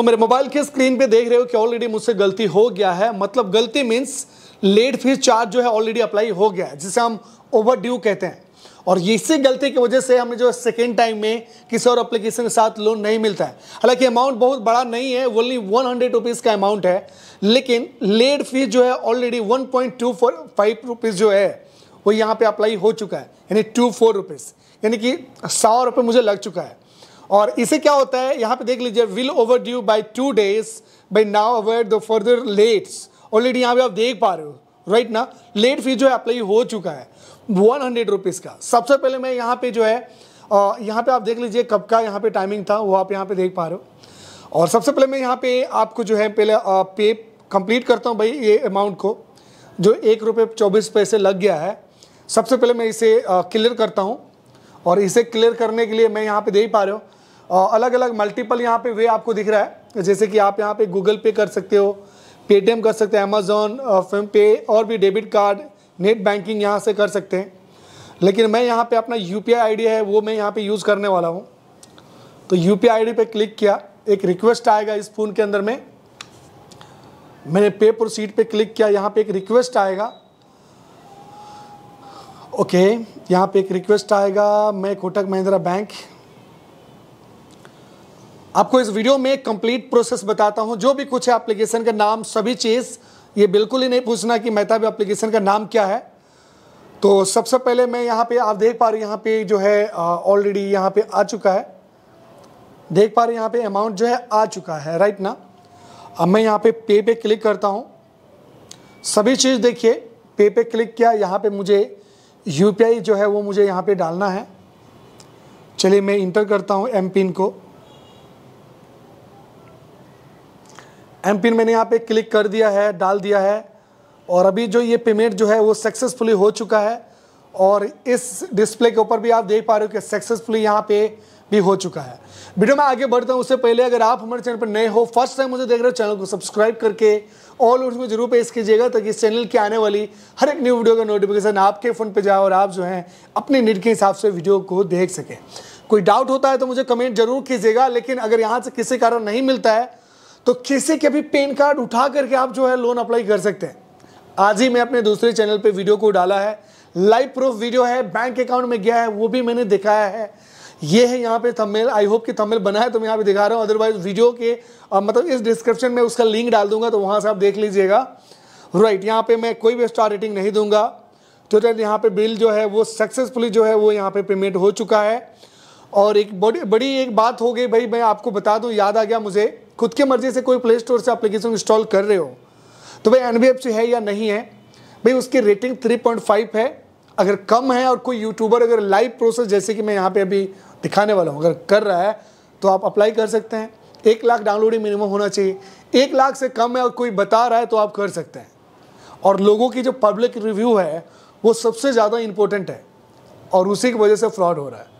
तो मेरे मोबाइल के स्क्रीन पे देख रहे हो कि ऑलरेडी मुझसे गलती हो गया है मतलब गलती मीन्स लेट फीस चार्ज जो है ऑलरेडी अप्लाई हो गया है जिसे हम ओवर ड्यू कहते हैं और इसी गलती की वजह से हमें जो सेकेंड टाइम में किसी और अप्लीकेशन के साथ लोन नहीं मिलता है हालांकि अमाउंट बहुत बड़ा नहीं है ओनली वन हंड्रेड रुपीज़ का अमाउंट है लेकिन लेट फीस जो है already one point two four five rupees जो है वो यहाँ पे अप्लाई हो चुका है यानी टू फोर रुपीज़ यानी कि सौ रुपये मुझे लग चुका है और इसे क्या होता है यहाँ पे देख लीजिए will overdue by two days by now aware the further lets already यहाँ पे आप देख पा रहे हो राइट right ना लेट फीस जो है अप्लाई हो चुका है वन हंड्रेड रुपीज़ का सबसे पहले मैं यहाँ पे जो है यहाँ पे आप देख लीजिए कब का यहाँ पे टाइमिंग था वो आप यहाँ पे देख पा रहे हो और सबसे पहले मैं यहाँ पे आपको जो है पहले पे कंप्लीट करता हूँ भाई ये अमाउंट को जो एक रुपये चौबीस पैसे लग गया है सबसे पहले मैं इसे क्लियर करता हूँ और इसे क्लियर करने के लिए मैं यहाँ पे देख पा रहा हूँ अलग अलग मल्टीपल यहाँ पे वे आपको दिख रहा है जैसे कि आप यहाँ पे गूगल पे कर सकते हो पेटीएम कर सकते हैं अमेजोन फिल्म पे और भी डेबिट कार्ड नेट बैंकिंग यहाँ से कर सकते हैं लेकिन मैं यहाँ पे अपना यू पी आई है वो मैं यहाँ पे यूज़ करने वाला हूँ तो यू पी आई पे क्लिक किया एक रिक्वेस्ट आएगा इस फ़ोन के अंदर में मैंने पे प्रोसीड पर क्लिक किया यहाँ पर एक रिक्वेस्ट आएगा ओके यहाँ पे एक रिक्वेस्ट आएगा मैं कोटक महिंद्रा बैंक आपको इस वीडियो में कंप्लीट प्रोसेस बताता हूं जो भी कुछ है एप्लीकेशन का नाम सभी चीज़ ये बिल्कुल ही नहीं पूछना कि मेहताब एप्लीकेशन का नाम क्या है तो सबसे सब पहले मैं यहाँ पे आप देख पा रहे यहाँ पे जो है ऑलरेडी यहाँ पे आ चुका है देख पा रहे यहाँ पे अमाउंट जो है आ चुका है राइट ना अब मैं यहाँ पे पे पे क्लिक करता हूँ सभी चीज़ देखिए पे पे क्लिक किया यहाँ पे मुझे यू जो है वो मुझे यहाँ पे डालना है चलिए मैं इंटर करता हूँ एम पिन को एम पिन मैंने यहाँ पे क्लिक कर दिया है डाल दिया है और अभी जो ये पेमेंट जो है वो सक्सेसफुली हो चुका है और इस डिस्प्ले के ऊपर भी आप देख पा रहे हो कि सक्सेसफुली यहाँ पे भी हो चुका है वीडियो में आगे बढ़ता हूँ उससे पहले अगर आप हमारे चैनल पर नए हो फर्स्ट टाइम मुझे देख रहे हो चैनल को सब्सक्राइब करके ऑल में जरूर पेश कीजिएगा ताकि इस चैनल की आने वाली हर एक न्यू वीडियो का नोटिफिकेशन आपके फ़ोन पर जाए और आप जो हैं अपनी नीड के हिसाब से वीडियो को देख सकें कोई डाउट होता है तो मुझे कमेंट जरूर कीजिएगा लेकिन अगर यहाँ से किसी कारण नहीं मिलता है तो किसी के भी पेन कार्ड उठा करके आप जो है लोन अप्लाई कर सकते हैं आज ही मैं अपने दूसरे चैनल पे वीडियो को डाला है लाइव प्रूफ वीडियो है बैंक अकाउंट में गया है वो भी मैंने दिखाया है ये है यहाँ पे थंबनेल आई होप कि थंबनेल बना है तो मैं यहाँ पे दिखा रहा हूँ अदरवाइज वीडियो के आ, मतलब इस डिस्क्रिप्शन में उसका लिंक डाल दूंगा तो वहाँ से आप देख लीजिएगा राइट यहाँ पे मैं कोई भी स्टार रेटिंग नहीं दूंगा टोटल तो यहाँ पे बिल जो है वो सक्सेसफुली जो है वो यहाँ पे पेमेंट हो चुका है और एक बड़ी बड़ी एक बात हो गई भाई मैं आपको बता दूँ याद आ गया मुझे खुद की मर्जी से कोई प्ले स्टोर से एप्लीकेशन इंस्टॉल कर रहे हो तो भाई एन है या नहीं है भाई उसकी रेटिंग 3.5 है अगर कम है और कोई यूट्यूबर अगर लाइव प्रोसेस जैसे कि मैं यहाँ पे अभी दिखाने वाला हूँ अगर कर रहा है तो आप अप्लाई कर सकते हैं एक लाख डाउनलोडिंग मिनिमम होना चाहिए एक लाख से कम है और कोई बता रहा है तो आप कर सकते हैं और लोगों की जो पब्लिक रिव्यू है वो सबसे ज़्यादा इम्पोर्टेंट है और उसी की वजह से फ्रॉड हो रहा है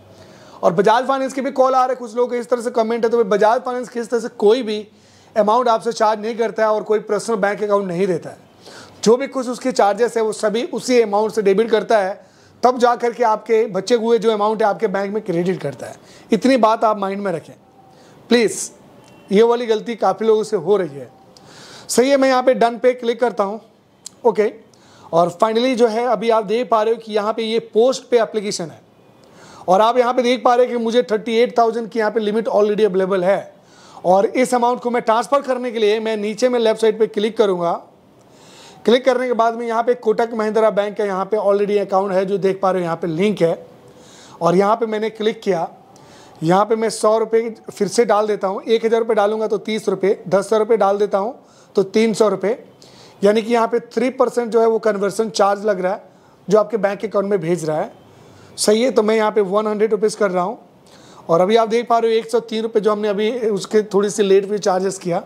और बजाज फाइनेंस के भी कॉल आ रहे हैं कुछ लोग इस तरह से कमेंट है तो बजाज फाइनेंस किस तरह से कोई भी अमाउंट आपसे चार्ज नहीं करता है और कोई पर्सनल बैंक अकाउंट नहीं देता है जो भी कुछ उसके चार्जेस है वो सभी उसी अमाउंट से डेबिट करता है तब जा कर के आपके बच्चे हुए जो अमाउंट है आपके बैंक में क्रेडिट करता है इतनी बात आप माइंड में रखें प्लीज़ ये वाली गलती काफ़ी लोगों से हो रही है सही है मैं यहाँ पे डन पे क्लिक करता हूँ ओके और फाइनली जो है अभी आप देख पा रहे हो कि यहाँ पे ये पोस्ट पे एप्लीकेशन है और आप यहाँ पे देख पा रहे हैं कि मुझे 38,000 की यहाँ पे लिमिट ऑलरेडी अवेलेबल है और इस अमाउंट को मैं ट्रांसफ़र करने के लिए मैं नीचे में लेफ्ट साइड पे क्लिक करूँगा क्लिक करने के बाद में यहाँ पे कोटक महिंद्रा बैंक का यहाँ पे ऑलरेडी अकाउंट है जो देख पा रहे हो यहाँ पे लिंक है और यहाँ पे मैंने क्लिक किया यहाँ पे मैं सौ रुपये फिर से डाल देता हूँ एक हज़ार रुपये डालूंगा तो तीस रुपये दस सौ रुपये डाल देता हूँ तो तीन सौ रुपये यानी कि यहाँ पे थ्री परसेंट जो है वो कन्वर्सन चार्ज लग रहा है जो आपके बैंक अकाउंट में भेज रहा है सही है तो मैं यहाँ पे वन हंड्रेड रुपीज़ कर रहा हूँ और अभी आप देख पा रहे हो एक सौ तीन रुपये जो हमने अभी उसके थोड़ी सी लेट भी चार्जेस किया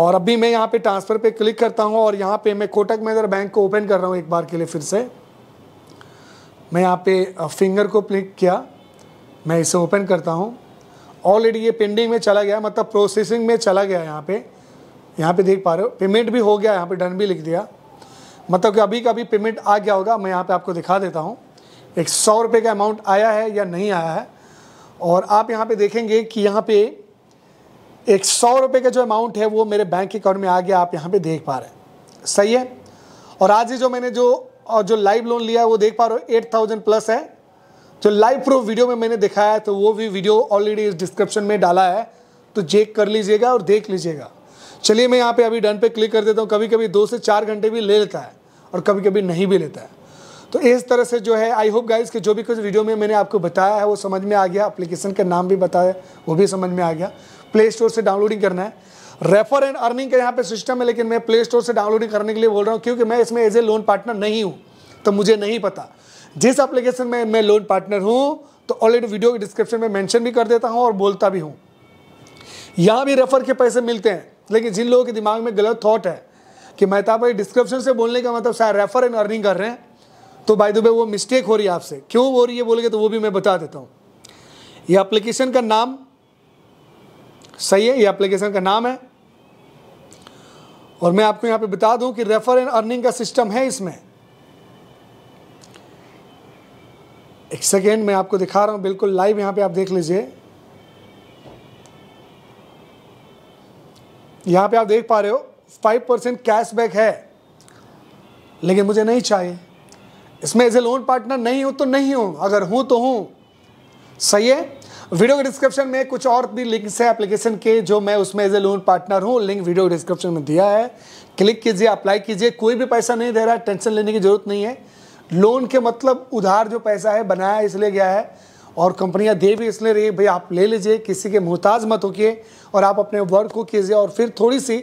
और अभी मैं यहाँ पे ट्रांसफ़र पे क्लिक करता हूँ और यहाँ पे मैं कोटक महिंद्रा बैंक को ओपन कर रहा हूँ एक बार के लिए फिर से मैं यहाँ पे फिंगर को क्लिक किया मैं इसे ओपन करता हूँ ऑलरेडी ये पेंडिंग में चला गया मतलब प्रोसेसिंग में चला गया यहाँ पर यहाँ पर देख पा रहे हो पेमेंट भी हो गया यहाँ पर डन भी लिख दिया मतलब कि अभी का अभी पेमेंट आ गया होगा मैं यहाँ पर आपको दिखा देता हूँ एक सौ रुपये का अमाउंट आया है या नहीं आया है और आप यहाँ पे देखेंगे कि यहाँ पे एक सौ रुपये का जो अमाउंट है वो मेरे बैंक अकाउंट में आ गया आप यहाँ पे देख पा रहे हैं सही है और आज ही जो मैंने जो और जो लाइव लोन लिया है वो देख पा रहे हो एट थाउजेंड प्लस है जो लाइव प्रूफ वीडियो में मैंने दिखाया है तो वो भी वीडियो ऑलरेडी इस डिस्क्रिप्शन में डाला है तो चेक कर लीजिएगा और देख लीजिएगा चलिए मैं यहाँ पे अभी डन पे क्लिक कर देता हूँ कभी कभी दो से चार घंटे भी ले लेता है और कभी कभी नहीं भी लेता है तो इस तरह से जो है आई होप गाइस कि जो भी कुछ वीडियो में मैंने आपको बताया है वो समझ में आ गया एप्लीकेशन का नाम भी बताया वो भी समझ में आ गया प्ले स्टोर से डाउनलोडिंग करना है रेफर एंड अर्निंग का यहाँ पे सिस्टम है लेकिन मैं प्ले स्टोर से डाउनलोडिंग करने के लिए बोल रहा हूँ क्योंकि मैं इसमें एज ए लोन पार्टनर नहीं हूँ तो मुझे नहीं पता जिस एप्लीकेशन में मैं लोन पार्टनर हूँ तो ऑलरेडी वीडियो के डिस्क्रिप्शन में मेंशन भी कर देता हूँ और बोलता भी हूँ यहाँ भी रेफर के पैसे मिलते हैं लेकिन जिन लोगों के दिमाग में गलत थाट है कि मेहता भाई डिस्क्रिप्शन से बोलने का मतलब शायद रेफर एंड अर्निंग कर रहे हैं तो बाय द वे वो मिस्टेक हो रही है आपसे क्यों हो रही है बोलेंगे तो वो भी मैं बता देता हूँ ये एप्लीकेशन का नाम सही है ये एप्लीकेशन का नाम है और मैं आपको यहाँ पे बता दूँ कि रेफर एंड अर्निंग का सिस्टम है इसमें एक सेकेंड मैं आपको दिखा रहा हूँ बिल्कुल लाइव यहाँ पे आप देख लीजिए यहाँ पे आप देख पा रहे हो फाइव परसेंट कैशबैक है लेकिन मुझे नहीं चाहिए इसमें एज ए लोन पार्टनर नहीं हूं तो नहीं हूं अगर हूं तो हूं सही है वीडियो के डिस्क्रिप्शन में कुछ और भी लिंक्स है एप्लीकेशन के जो मैं उसमें एज ए लोन पार्टनर हूं लिंक वीडियो डिस्क्रिप्शन में दिया है क्लिक कीजिए अप्लाई कीजिए कोई भी पैसा नहीं दे रहा है टेंशन लेने की जरूरत नहीं है लोन के मतलब उधार जो पैसा है बनाया इसलिए गया है और कंपनियां दे भी इसलिए रही भाई आप ले लीजिए किसी के मोहताज मत होइए और आप अपने वर्क को कीजिए और फिर थोड़ी सी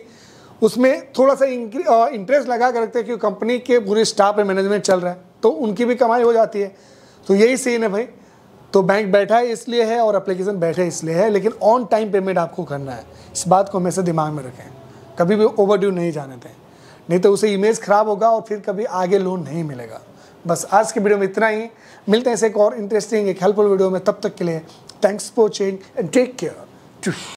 उसमें थोड़ा सा इंटरेस्ट लगा कर रखते हैं कि कंपनी के पूरे स्टाफ में मैनेजमेंट चल रहा है तो उनकी भी कमाई हो जाती है तो यही सीन है भाई तो बैंक बैठा है इसलिए है और अप्लीकेशन बैठे इसलिए है लेकिन ऑन टाइम पेमेंट आपको करना है इस बात को हमेशा दिमाग में रखें कभी भी ओवरड्यू नहीं जाने दें नहीं तो उसे इमेज ख़राब होगा और फिर कभी आगे लोन नहीं मिलेगा बस आज के वीडियो में इतना ही मिलते हैं ऐसे एक और इंटरेस्टिंग एक हेल्पफुल वीडियो में तब तक के लिए thanks for watching and take care to